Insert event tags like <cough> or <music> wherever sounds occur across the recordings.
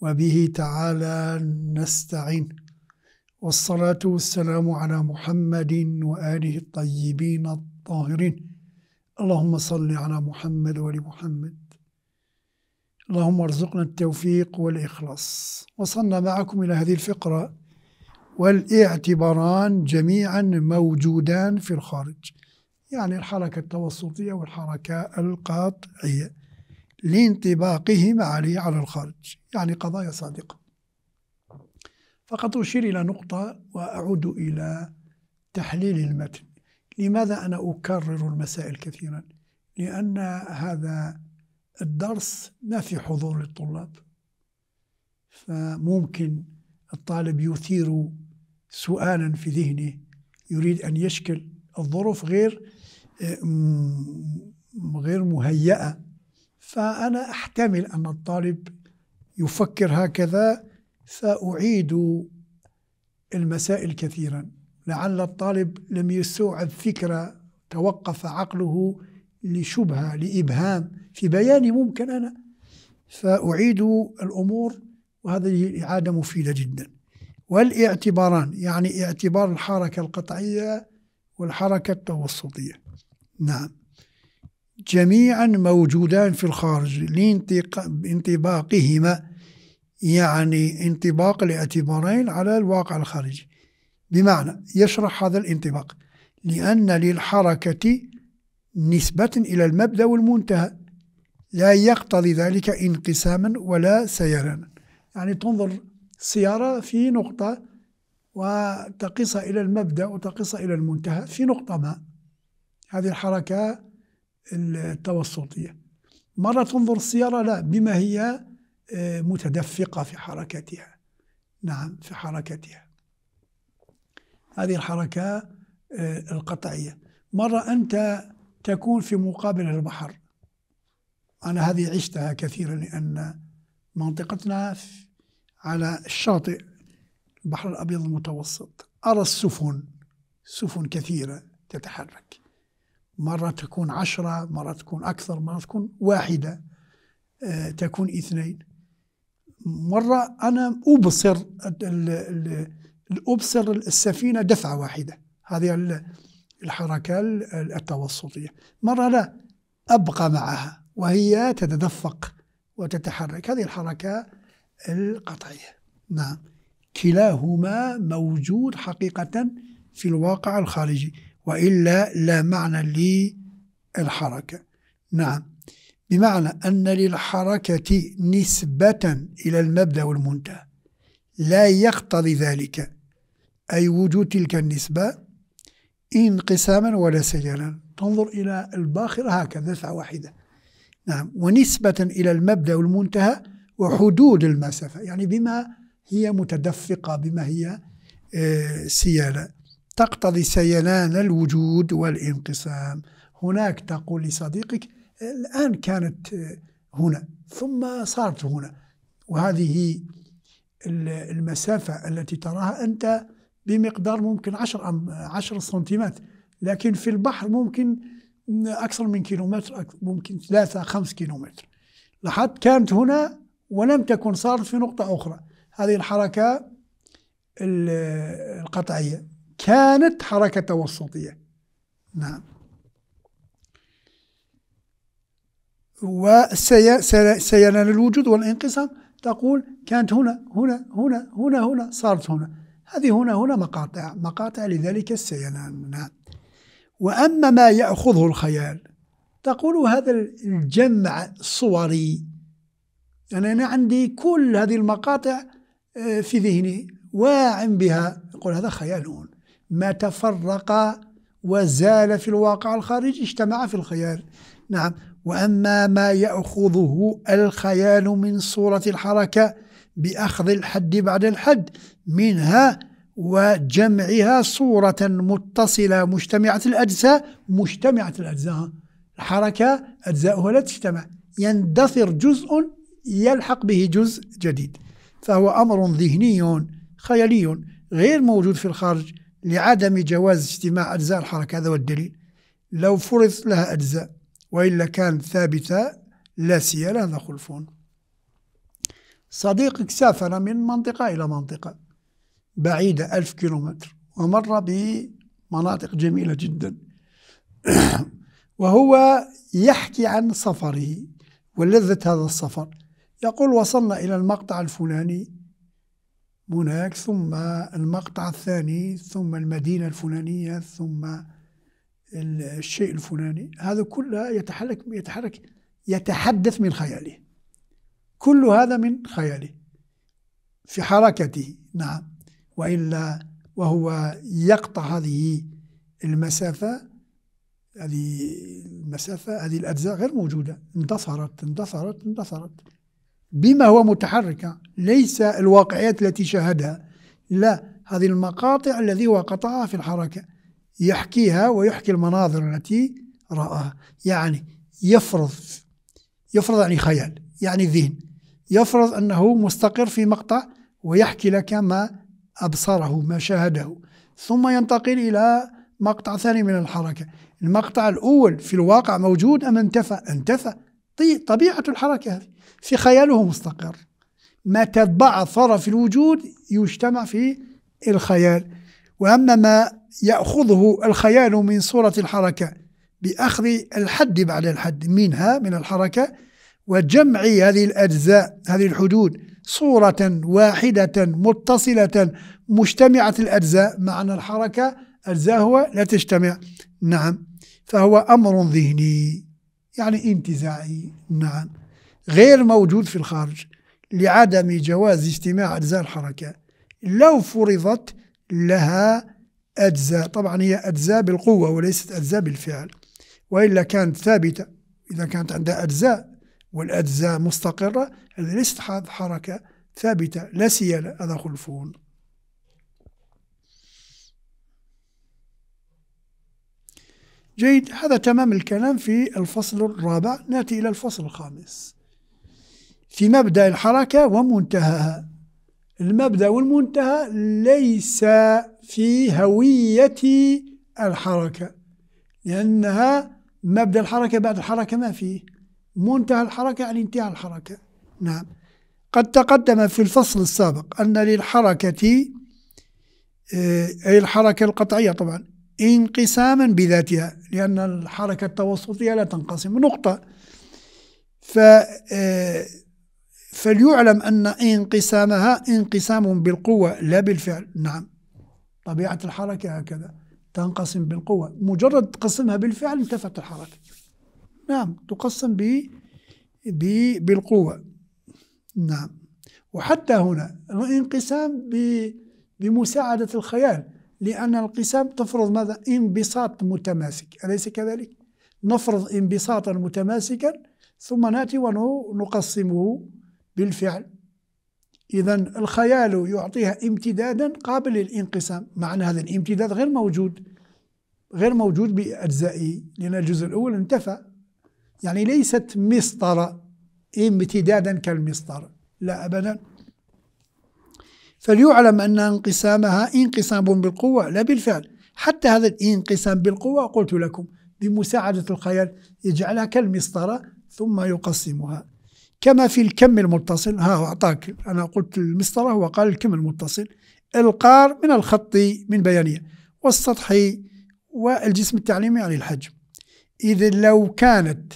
وبه تعالى نستعين والصلاة والسلام على محمد وآله الطيبين الطاهرين اللهم صل على محمد وآل محمد اللهم ارزقنا التوفيق والإخلاص وصلنا معكم إلى هذه الفقرة والاعتباران جميعا موجودان في الخارج يعني الحركة التوسطية والحركة القاطعية لانطباقهما عليه على الخارج يعني قضايا صادقة فقد أشير إلى نقطة وأعود إلى تحليل المتن لماذا أنا أكرر المسائل كثيرا لأن هذا الدرس ما في حضور للطلاب فممكن الطالب يثير سؤالا في ذهنه يريد أن يشكل الظروف غير آه، غير مهيئة فأنا أحتمل أن الطالب يفكر هكذا سأعيد المسائل كثيرا لعل الطالب لم يستوعب فكرة توقف عقله لشبهة لإبهام في بياني ممكن أنا فأعيد الأمور وهذه إعادة مفيدة جدا والاعتباران يعني اعتبار الحركة القطعية والحركة التوسطية نعم جميعا موجودان في الخارج لانطباقهما يعني انطباق الاعتبارين على الواقع الخارجي بمعنى يشرح هذا الانطباق لأن للحركة نسبة إلى المبدأ والمنتهى لا يقتضي ذلك انقساما ولا سيرا يعني تنظر السيارة في نقطة وتقيسها إلى المبدأ وتقيسها إلى المنتهى في نقطة ما هذه الحركة التوسطية مرة تنظر السيارة لا بما هي آه، متدفقة في حركتها نعم في حركتها هذه الحركة آه، القطعية مرة أنت تكون في مقابل البحر أنا هذه عشتها كثيرا لأن منطقتنا على الشاطئ البحر الأبيض المتوسط أرى السفن سفن كثيرة تتحرك مرة تكون عشرة مرة تكون أكثر مرة تكون واحدة آه، تكون اثنين مرة أنا أبصر أبصر السفينة دفعة واحدة هذه الحركة التوسطية مرة لا أبقى معها وهي تتدفق وتتحرك هذه الحركة القطعية نعم كلاهما موجود حقيقة في الواقع الخارجي وإلا لا معنى للحركة نعم بمعنى أن للحركة نسبة إلى المبدأ والمنتهى لا يقتضي ذلك أي وجود تلك النسبة انقساما ولا سجلا تنظر إلى الباخرة هكذا دفعة واحدة نعم ونسبة إلى المبدأ والمنتهى وحدود المسافة يعني بما هي متدفقة بما هي آه، سيالة تقتضي سيلان الوجود والانقسام هناك تقول لصديقك الآن كانت هنا ثم صارت هنا وهذه المسافة التي تراها أنت بمقدار ممكن 10 أم 10 سنتيمات لكن في البحر ممكن أكثر من كيلومتر ممكن 3 5 كيلومتر لاحظت كانت هنا ولم تكن صارت في نقطة أخرى هذه الحركة القطعية كانت حركة وسطية نعم وسينال الوجود والانقسام تقول كانت هنا هنا هنا هنا هنا صارت هنا هذه هنا هنا مقاطع مقاطع لذلك سينال نعم وأما ما يأخذه الخيال تقول هذا الجمع الصوري يعني أنا عندي كل هذه المقاطع آه، في ذهني واعم بها يقول هذا خيال هون ما تفرق وزال في الواقع الخارجي اجتمع في الخيال نعم وأما ما يأخذه الخيال من صورة الحركة بأخذ الحد بعد الحد منها وجمعها صورة متصلة مجتمعة الأجزاء مجتمعة الأجزاء الحركة أجزاؤها لا تجتمع يندثر جزء يلحق به جزء جديد فهو أمر ذهني خيالي غير موجود في الخارج لعدم جواز اجتماع أجزاء الحركة هذا هو الدليل لو فرض لها أجزاء وإلا كانت ثابتة لا سيالة هذا خلفون صديقك سافر من منطقة إلى منطقة بعيدة ألف كيلومتر ومر بمناطق جميلة جدا <clears throat> وهو يحكي عن سفره ولذة هذا السفر يقول وصلنا إلى المقطع الفلاني هناك ثم المقطع الثاني ثم المدينة الفلانية ثم الشيء الفلاني هذا كله يتحرك يتحرك يتحدث من خياله كل هذا من خياله في حركته نعم وإلا وهو يقطع هذه المسافة هذه المسافة هذه الأجزاء غير موجودة اندثرت اندثرت اندثرت بما هو متحركة ليس الواقعيات التي شاهدها لا هذه المقاطع الذي هو قطعها في الحركة يحكيها ويحكي المناظر التي رآها يعني يفرض يفرض يعني خيال يعني ذهن يفرض أنه مستقر في مقطع ويحكي لك ما أبصره ما شاهده ثم ينتقل إلى مقطع ثاني من الحركة المقطع الأول في الواقع موجود أم انتفى انتفى طبيعة الحركة هذه في خياله مستقر ما تتبع في الوجود يجتمع في الخيال وأما ما يأخذه الخيال من صورة الحركة بأخذ الحد بعد الحد منها من الحركة وجمع هذه الأجزاء هذه الحدود صورة واحدة متصلة مجتمعة الأجزاء مع أن الحركة أجزاء هو لا تجتمع نعم فهو أمر ذهني يعني انتزاعي نعم غير موجود في الخارج لعدم جواز اجتماع أجزاء الحركة لو فرضت لها أجزاء طبعا هي أجزاء بالقوة وليست أجزاء بالفعل وإلا كانت ثابتة إذا كانت عندها أجزاء والأجزاء مستقرة هذه ليست حركة ثابتة لا سيالة هذا خلفون جيد هذا تمام الكلام في الفصل الرابع نأتي إلى الفصل الخامس في مبدأ الحركة ومنتهاها المبدأ والمنتهى ليس في هوية الحركة لأنها مبدأ الحركة بعد الحركة ما فيه منتهى الحركة عن يعني انتهاء الحركة نعم قد تقدم في الفصل السابق أن للحركة آه، أي الحركة القطعية طبعا انقساما بذاتها لأن الحركة التوسطية لا تنقسم نقطة ف آه، فليعلم أن انقسامها انقسام بالقوة لا بالفعل نعم طبيعة الحركة هكذا تنقسم بالقوة مجرد تقسمها بالفعل انتفت الحركة نعم تقسم ب بالقوة نعم وحتى هنا الانقسام بمساعدة الخيال لأن الانقسام تفرض ماذا؟ انبساط متماسك أليس كذلك؟ نفرض انبساطا متماسكا ثم ناتي ونقسمه بالفعل إذا الخيال يعطيها امتدادا قابل للانقسام معنى هذا الامتداد غير موجود غير موجود بأجزائه لأن الجزء الأول انتفى يعني ليست مسطرة امتدادا كالمسطرة لا أبدا فليعلم أن انقسامها انقسام بالقوة لا بالفعل حتى هذا الانقسام بالقوة قلت لكم بمساعدة الخيال يجعلها كالمسطرة ثم يقسمها كما في الكم المتصل ها هو أعطاك أنا قلت المسطرة وقال الكم المتصل القار من الخط من بيانية والسطحي والجسم التعليمي على الحجم إذا لو كانت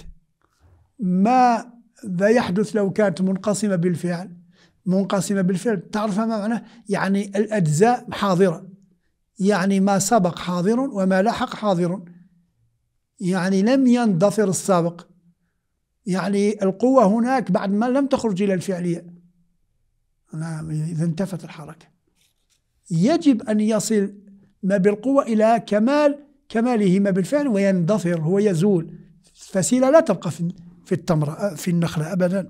ما ذا يحدث لو كانت منقسمة بالفعل منقسمة بالفعل تعرف ما معناه يعني الأجزاء حاضرة يعني ما سبق حاضر وما لحق حاضر يعني لم يندثر السابق يعني القوة هناك بعد ما لم تخرج إلى الفعلية إذا انتفت الحركة يجب أن يصل ما بالقوة إلى كمال كماله ما بالفعل ويندثر هو يزول فسيلة لا تبقى في التمرة في النخلة أبدا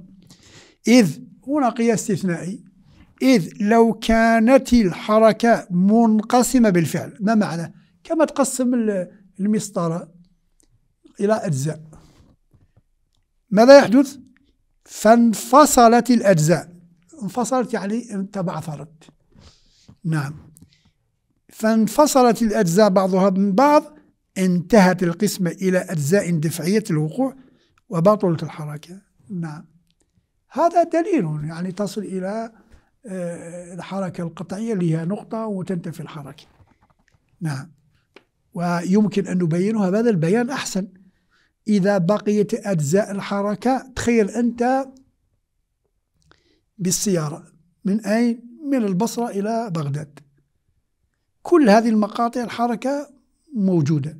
إذ هنا قياس استثنائي إذ لو كانت الحركة منقسمة بالفعل ما معنى كما تقسم المسطرة إلى أجزاء ماذا يحدث فانفصلت الأجزاء انفصلت يعني تبعثرت نعم فانفصلت الأجزاء بعضها من بعض انتهت القسمة إلى أجزاء دفعية الوقوع وبطلت الحركة نعم هذا دليل يعني تصل إلى آه، الحركة القطعية اللي هي نقطة وتنتفي الحركة نعم ويمكن أن نبينها بهذا البيان أحسن إذا بقيت أجزاء الحركة تخيل أنت بالسيارة من أين؟ من البصرة إلى بغداد كل هذه المقاطع الحركة موجودة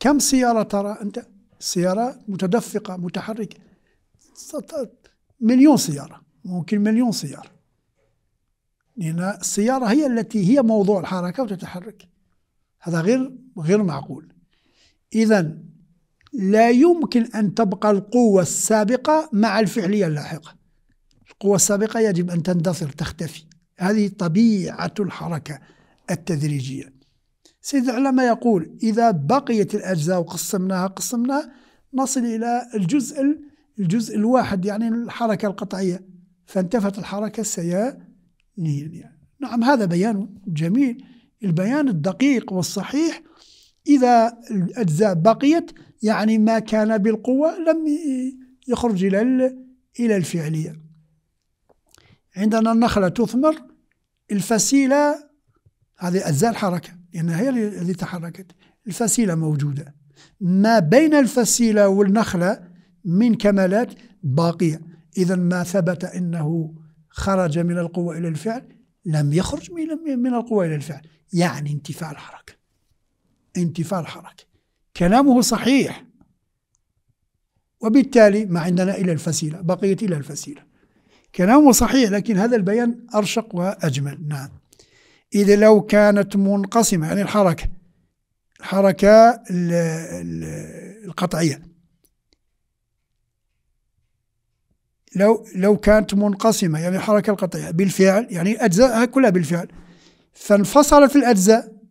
كم سيارة ترى أنت؟ سيارة متدفقة متحركة مليون سيارة ممكن مليون سيارة لأن السيارة هي التي هي موضوع الحركة وتتحرك هذا غير غير معقول إذا لا يمكن أن تبقى القوة السابقة مع الفعلية اللاحقة القوة السابقة يجب أن تندثر تختفي هذه طبيعة الحركة التدريجية سيد العلامة يقول إذا بقيت الأجزاء وقسمناها قسمناها نصل إلى الجزء الجزء الواحد يعني الحركة القطعية فانتفت الحركة السيئة يعني. نعم هذا بيان جميل البيان الدقيق والصحيح إذا الأجزاء بقيت يعني ما كان بالقوة لم يخرج إلى إلى الفعلية عندنا النخلة تثمر الفسيلة هذه أجزاء الحركة لأنها هي اللي تحركت الفسيلة موجودة ما بين الفسيلة والنخلة من كمالات باقية إذا ما ثبت أنه خرج من القوة إلى الفعل لم يخرج من القوة إلى الفعل يعني انتفاء الحركة انتفاء الحركة كلامه صحيح وبالتالي ما عندنا إلا الفسيلة بقيت إلى الفسيلة كلامه صحيح لكن هذا البيان أرشق وأجمل نعم إذا لو كانت منقسمة يعني الحركة الحركة القطعية لو لو كانت منقسمة يعني الحركة القطعية بالفعل يعني أجزاءها كلها بالفعل فانفصلت الأجزاء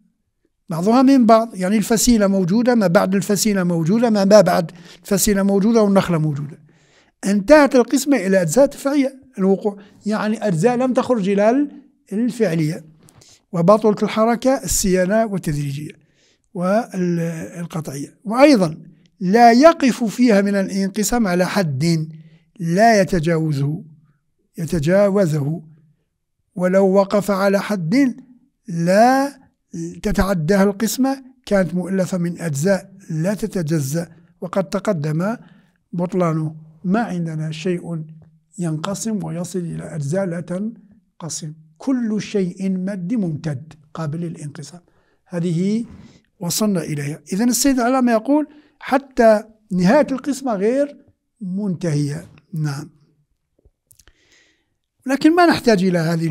بعضها من بعض يعني الفسيلة موجودة ما بعد الفسيلة موجودة ما ما بعد الفسيلة موجودة والنخلة موجودة انتهت القسمة إلى أجزاء تفعية الوقوع يعني أجزاء لم تخرج إلى الفعلية وبطلت الحركة السيانة والتدريجية والقطعية وأيضا لا يقف فيها من الانقسام على حد لا يتجاوزه يتجاوزه ولو وقف على حد لا تتعداها القسمة كانت مؤلفة من أجزاء لا تتجزأ وقد تقدم بطلانه ما عندنا شيء ينقسم ويصل إلى أجزاء لا تنقسم كل شيء مادي ممتد قابل للانقسام هذه وصلنا إليها إذا السيد العلامة يقول حتى نهاية القسمة غير منتهية نعم لكن ما نحتاج إلى هذه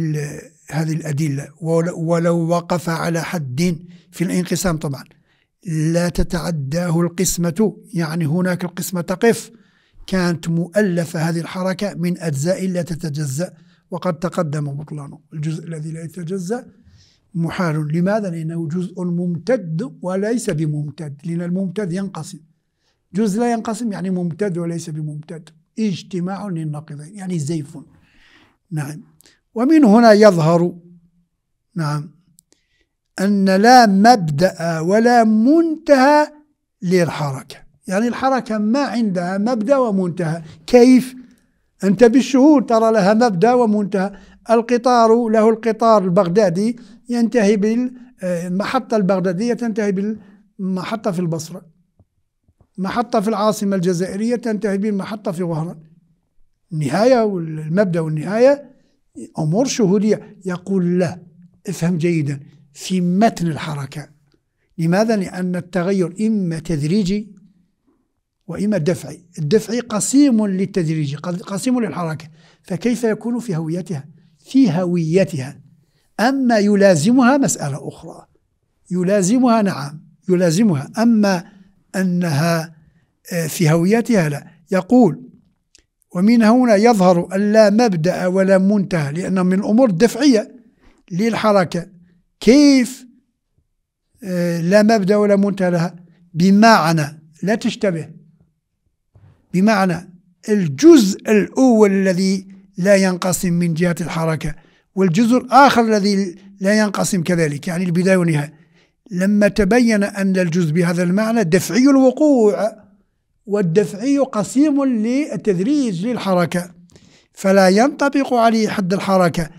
هذه الأدلة ولو وقف على حد في الانقسام طبعا لا تتعداه القسمة يعني هناك القسمة تقف كانت مؤلفة هذه الحركة من أجزاء لا تتجزأ وقد تقدم بطلانه الجزء الذي لا يتجزأ محال لماذا؟ لأنه جزء ممتد وليس بممتد لأن الممتد ينقسم جزء لا ينقسم يعني ممتد وليس بممتد اجتماع للناقضين يعني زيف نعم ومن هنا يظهر نعم أن لا مبدأ ولا منتهى للحركة يعني الحركة ما عندها مبدأ ومنتهى كيف؟ أنت بالشهور ترى لها مبدأ ومنتهى القطار له القطار البغدادي ينتهي بالمحطة آه، البغدادية تنتهي بالمحطة في البصرة محطة في العاصمة الجزائرية تنتهي بالمحطة في وهران النهاية والمبدأ والنهاية أمور شهودية يقول لا افهم جيدا في متن الحركة لماذا؟ لأن التغير إما تدريجي وإما دفعي الدفعي قسيم للتدريج قسيم للحركة فكيف يكون في هويتها في هويتها أما يلازمها مسألة أخرى يلازمها نعم يلازمها أما أنها آه، في هويتها لا يقول ومن هنا يظهر أن لا مبدأ ولا منتهى لأنه من الأمور الدفعية للحركة كيف آه، لا مبدأ ولا منتهى لها بمعنى لا تشتبه بمعنى الجزء الأول الذي لا ينقسم من جهة الحركة والجزء الآخر الذي لا ينقسم كذلك يعني البداية والنهاية لما تبين أن الجزء بهذا المعنى دفعي الوقوع والدفعي قسيم للتدريج للحركة فلا ينطبق عليه حد الحركة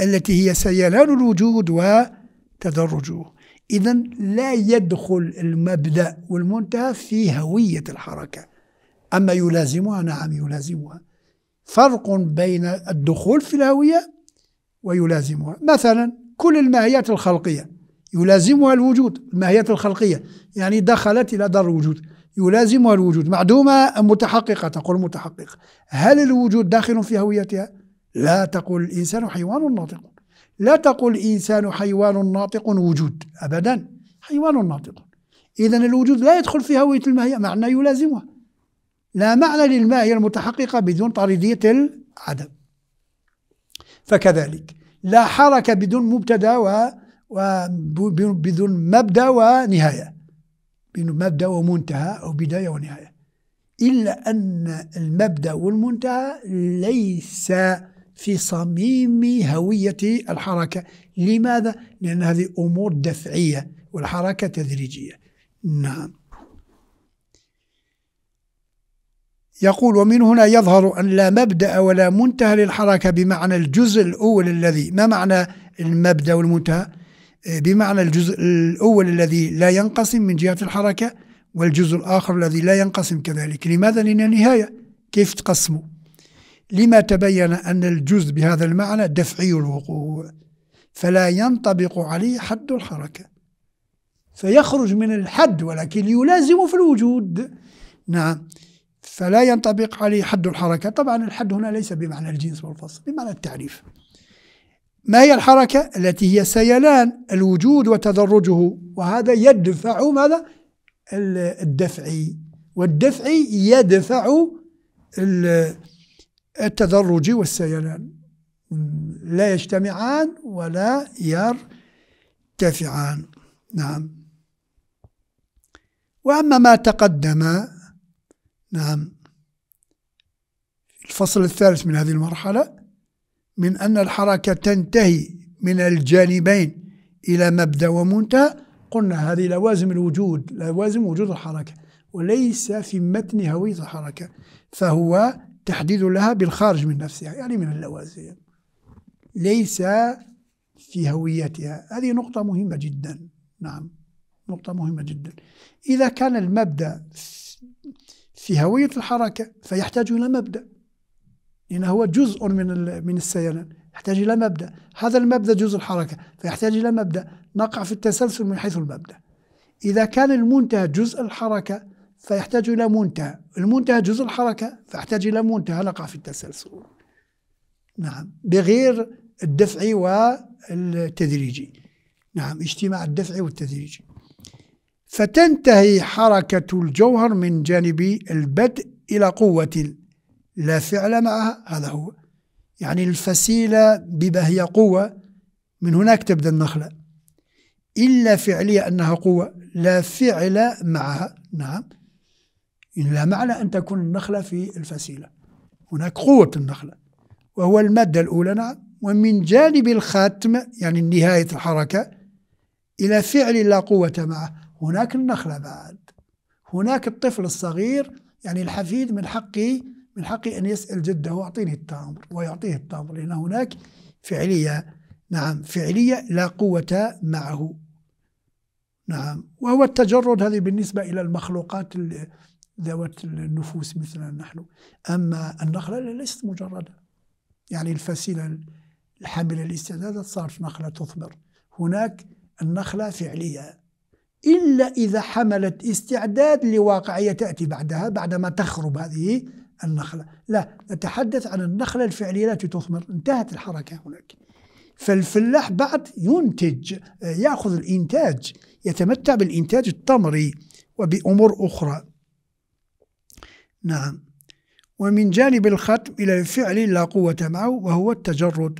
التي هي سيلان الوجود وتدرجه إذا لا يدخل المبدأ والمنتهى في هوية الحركة أما يلازمها نعم يلازمها فرق بين الدخول في الهوية ويلازمها مثلا كل الماهيات الخلقية يلازمها الوجود الماهيات الخلقية يعني دخلت إلى دار الوجود يلازمها الوجود معدومة أم متحققة تقول متحققة هل الوجود داخل في هويتها لا تقول الإنسان حيوان ناطق لا تقول الإنسان حيوان ناطق وجود أبدا حيوان ناطق إذا الوجود لا يدخل في هوية الماهية معنى يلازمها لا معنى للماهية المتحققة بدون طردية العدم فكذلك لا حركة بدون مبتدأ و... بدون مبدأ ونهاية مبدا ومنتهى او بدايه ونهايه الا ان المبدا والمنتهى ليس في صميم هويه الحركه لماذا لان هذه امور دفعيه والحركه تدريجيه نعم يقول ومن هنا يظهر أن لا مبدأ ولا منتهى للحركة بمعنى الجزء الأول الذي ما معنى المبدأ والمنتهى آه، بمعنى الجزء الأول الذي لا ينقسم من جهة الحركة والجزء الآخر الذي لا ينقسم كذلك لماذا؟ لنا نهاية كيف تقسموا لما تبين أن الجزء بهذا المعنى دفعي الوقوع فلا ينطبق عليه حد الحركة فيخرج من الحد ولكن يلازم في الوجود نعم فلا ينطبق عليه حد الحركة طبعا الحد هنا ليس بمعنى الجنس والفصل بمعنى التعريف ما هي الحركة التي هي سيلان الوجود وتدرجه وهذا يدفع ماذا الدفعي والدفعي يدفع التدرج والسيلان لا يجتمعان ولا يرتفعان نعم وأما ما تقدم نعم الفصل الثالث من هذه المرحلة من أن الحركة تنتهي من الجانبين إلى مبدأ ومنتهى قلنا هذه لوازم الوجود لوازم وجود الحركة وليس في متن هوية الحركة فهو تحديد لها بالخارج من نفسها يعني من اللوازم ليس في هويتها هذه نقطة مهمة جدا نعم نقطة مهمة جدا إذا كان المبدأ في هوية الحركة فيحتاج إلى مبدأ لأنه هو جزء من من السيلان يحتاج إلى مبدأ هذا المبدأ جزء الحركة فيحتاج إلى مبدأ نقع في التسلسل من حيث المبدأ إذا كان المنتهى جزء الحركة فيحتاج إلى منتهى المنتهى جزء الحركة فيحتاج إلى منتهى نقع في التسلسل نعم بغير الدفعي والتدريجي نعم اجتماع الدفعي والتدريجي فتنتهي حركة الجوهر من جانب البدء إلى قوة لا فعل معها هذا هو يعني الفسيلة بما هي قوة من هناك تبدأ النخلة إلا فعلية أنها قوة لا فعل معها نعم لا معنى أن تكون النخلة في الفسيلة هناك قوة النخلة وهو المادة الأولى نعم ومن جانب الخاتم يعني نهاية الحركة إلى فعل لا قوة معه هناك النخلة بعد هناك الطفل الصغير يعني الحفيد من حقه من حقي أن يسأل جده أعطيني التمر ويعطيه التمر لأن هناك فعلية نعم فعلية لا قوة معه نعم وهو التجرد هذه بالنسبة إلى المخلوقات ذوات النفوس مثلنا نحن أما النخلة ليست مجردة يعني الفسيلة الحاملة الاستعداد صارت نخلة تثمر هناك النخلة فعلية إلا إذا حملت استعداد لواقعية تأتي بعدها بعدما تخرب هذه النخلة لا نتحدث عن النخلة الفعلية التي تثمر انتهت الحركة هناك فالفلاح بعد ينتج يأخذ الإنتاج يتمتع بالإنتاج التمري وبأمور أخرى نعم ومن جانب الختم إلى الفعل لا قوة معه وهو التجرد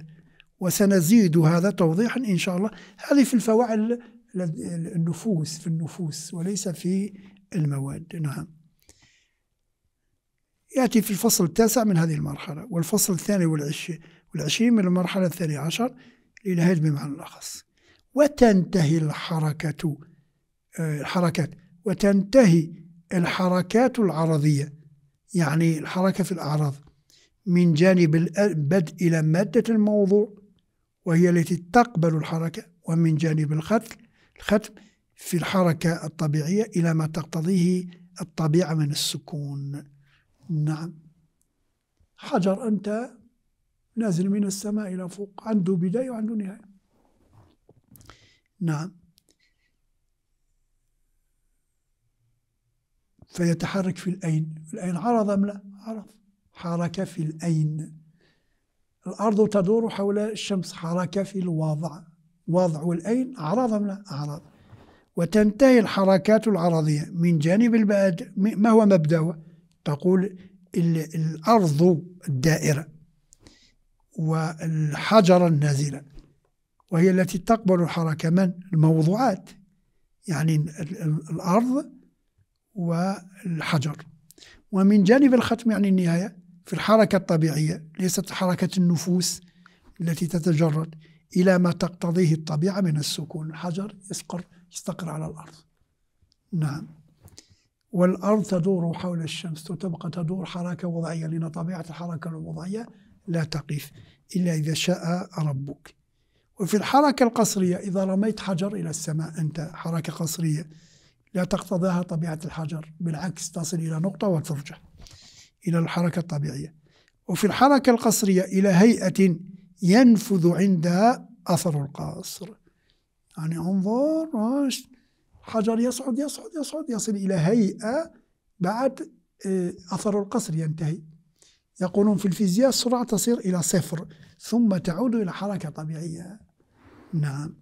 وسنزيد هذا توضيحا إن شاء الله هذه في الفواعل النفوس في النفوس وليس في المواد نعم يأتي في الفصل التاسع من هذه المرحلة والفصل الثاني والعشرين والعشرين من المرحلة الثانية عشر للهيد بمعنى الأخص وتنتهي الحركة آه، الحركات وتنتهي الحركات العرضية يعني الحركة في الأعراض من جانب البدء إلى مادة الموضوع وهي التي تقبل الحركة ومن جانب الختم الختم في الحركة الطبيعية إلى ما تقتضيه الطبيعة من السكون نعم حجر أنت نازل من السماء إلى فوق عنده بداية وعنده نهاية نعم فيتحرك في الأين الأين عرض أم لا عرض حركة في الأين الأرض تدور حول الشمس حركة في الوضع وضع والأين عرض أم لا عرض وتنتهي الحركات العرضية من جانب البعد ما هو مبدأه تقول الأرض الدائرة والحجر النازلة وهي التي تقبل الحركة من؟ الموضوعات يعني الأرض والحجر ومن جانب الختم يعني النهاية في الحركة الطبيعية ليست حركة النفوس التي تتجرد إلى ما تقتضيه الطبيعة من السكون الحجر يسقر يستقر على الأرض نعم والأرض تدور حول الشمس وتبقى تدور حركة وضعية لأن طبيعة الحركة الوضعية لا تقف إلا إذا شاء ربك وفي الحركة القصرية إذا رميت حجر إلى السماء أنت حركة قصرية لا تقتضاها طبيعة الحجر بالعكس تصل إلى نقطة وترجع إلى الحركة الطبيعية وفي الحركة القصرية إلى هيئة ينفذ عندها أثر القصر يعني انظر حجر يصعد يصعد يصعد يصل إلى هيئة بعد آه، أثر القصر ينتهي يقولون في الفيزياء السرعة تصير إلى صفر ثم تعود إلى حركة طبيعية نعم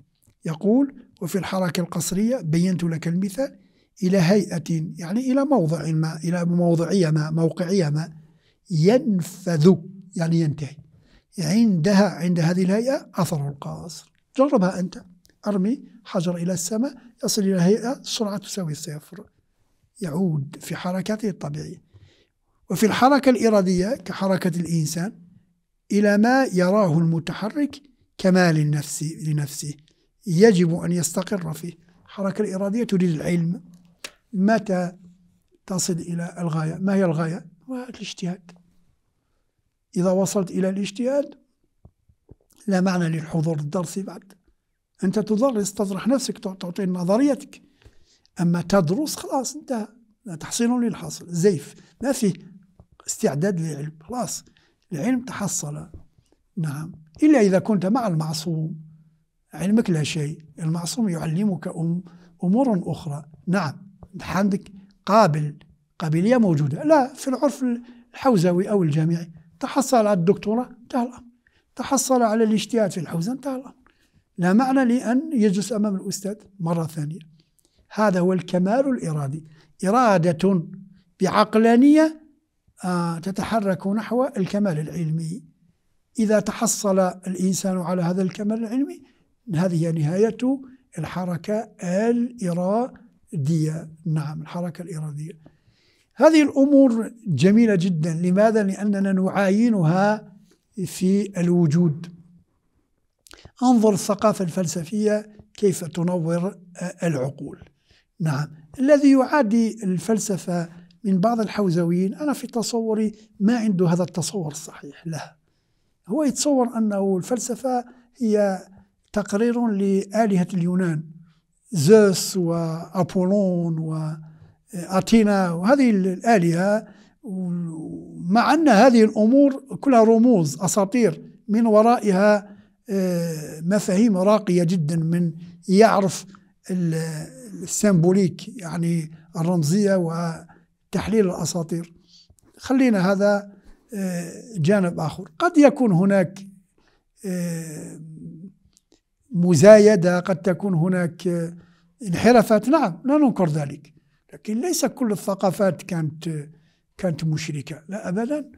يقول وفي الحركة القصرية بينت لك المثال إلى هيئة يعني إلى موضع ما إلى موضعية ما موقعية ما ينفذ يعني ينتهي عندها عند هذه الهيئة أثر القصر جربها أنت أرمي حجر إلى السماء يصل إلى هيئة سرعة تساوي الصفر يعود في حركته الطبيعية وفي الحركة الإرادية كحركة الإنسان إلى ما يراه المتحرك كمال النفس لنفسه يجب أن يستقر فيه الحركة الإرادية تريد العلم متى تصل إلى الغاية ما هي الغاية؟ الاجتهاد إذا وصلت إلى الاجتهاد لا معنى للحضور الدرسي بعد أنت تدرس تطرح نفسك تعطي نظريتك أما تدرس خلاص انتهى تحصيل للحاصل زيف ما في استعداد للعلم خلاص العلم تحصل نعم إلا إذا كنت مع المعصوم علمك لا شيء المعصوم يعلمك أم أمور أخرى نعم عندك قابل قابلية موجودة لا في العرف الحوزوي أو الجامعي تحصل على الدكتوراه انتهى الأمر تحصل على الاجتهاد في الحوزة انتهى الأمر لا معنى لأن يجلس أمام الأستاذ مرة ثانية هذا هو الكمال الإرادي إرادة بعقلانية آه، تتحرك نحو الكمال العلمي إذا تحصل الإنسان على هذا الكمال العلمي هذه هي نهاية الحركة الإرادية نعم الحركة الإرادية هذه الأمور جميلة جدا لماذا؟ لأننا نعاينها في الوجود انظر الثقافة الفلسفية كيف تنور العقول نعم الذي يعادي الفلسفة من بعض الحوزويين أنا في تصوري ما عنده هذا التصور الصحيح لها هو يتصور أنه الفلسفة هي تقرير لآلهة اليونان زوس وأبولون وأتينا وهذه الآلهة مع أن هذه الأمور كلها رموز أساطير من ورائها آه، مفاهيم راقية جدا من يعرف السيمبوليك يعني الرمزية وتحليل الأساطير خلينا هذا آه، جانب آخر قد يكون هناك آه، مزايدة قد تكون هناك انحرافات نعم لا ننكر ذلك لكن ليس كل الثقافات كانت كانت مشركة لا أبدا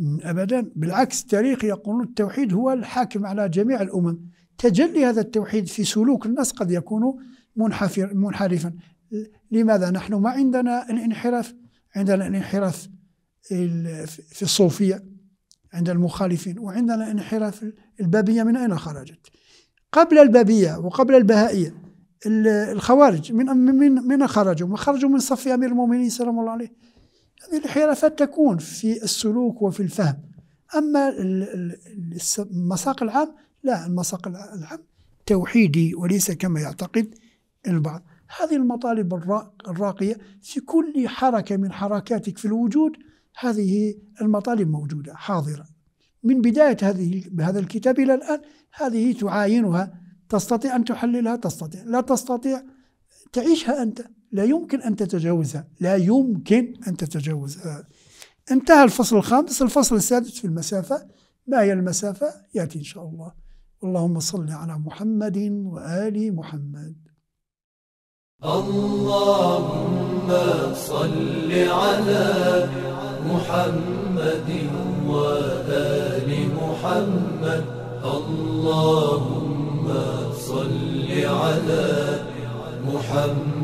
أبدا بالعكس التاريخ يقولون التوحيد هو الحاكم على جميع الأمم تجلي هذا التوحيد في سلوك الناس قد يكون منحفر منحرفا لماذا نحن ما عندنا الانحراف عندنا الانحراف في الصوفية عند المخالفين وعندنا انحراف البابية من أين خرجت قبل البابية وقبل البهائية الخوارج من من من خرجوا؟ خرجوا من صف أمير المؤمنين سلام الله عليه هذه الانحرافات تكون في السلوك وفي الفهم أما المساق العام لا المساق العام توحيدي وليس كما يعتقد البعض هذه المطالب الراقية في كل حركة من حركاتك في الوجود هذه المطالب موجودة حاضرة من بداية هذه هذا الكتاب إلى الآن هذه تعاينها تستطيع أن تحللها تستطيع لا تستطيع تعيشها أنت لا يمكن أن تتجاوزها لا يمكن أن تتجاوزها انتهى الفصل الخامس الفصل السادس في المسافة ما هي المسافة يأتي إن شاء الله اللهم صل على محمد وآل محمد اللهم صل على محمد وآل محمد اللهم صل على محمد